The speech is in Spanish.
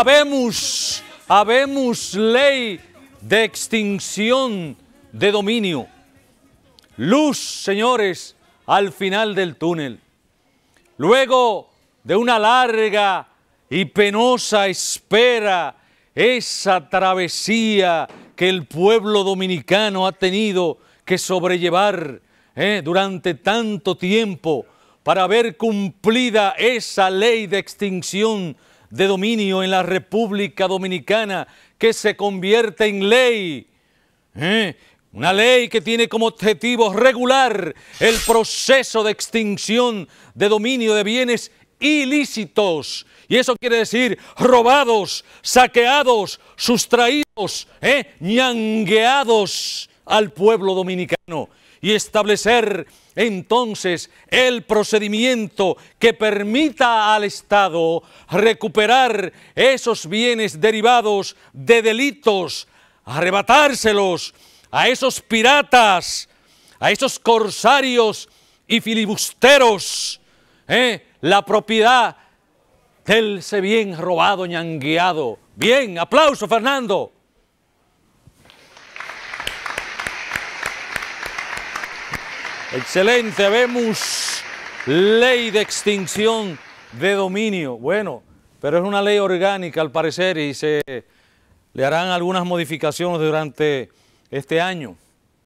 Habemos, habemos ley de extinción de dominio. Luz, señores, al final del túnel. Luego de una larga y penosa espera, esa travesía que el pueblo dominicano ha tenido que sobrellevar eh, durante tanto tiempo para ver cumplida esa ley de extinción de dominio en la República Dominicana que se convierte en ley. ¿eh? Una ley que tiene como objetivo regular el proceso de extinción de dominio de bienes ilícitos. Y eso quiere decir robados, saqueados, sustraídos, ¿eh? ñangueados al pueblo dominicano y establecer entonces el procedimiento que permita al Estado recuperar esos bienes derivados de delitos, arrebatárselos a esos piratas, a esos corsarios y filibusteros, ¿eh? la propiedad del se bien robado, ñangueado. Bien, aplauso Fernando. Excelente, vemos ley de extinción de dominio. Bueno, pero es una ley orgánica al parecer y se le harán algunas modificaciones durante este año.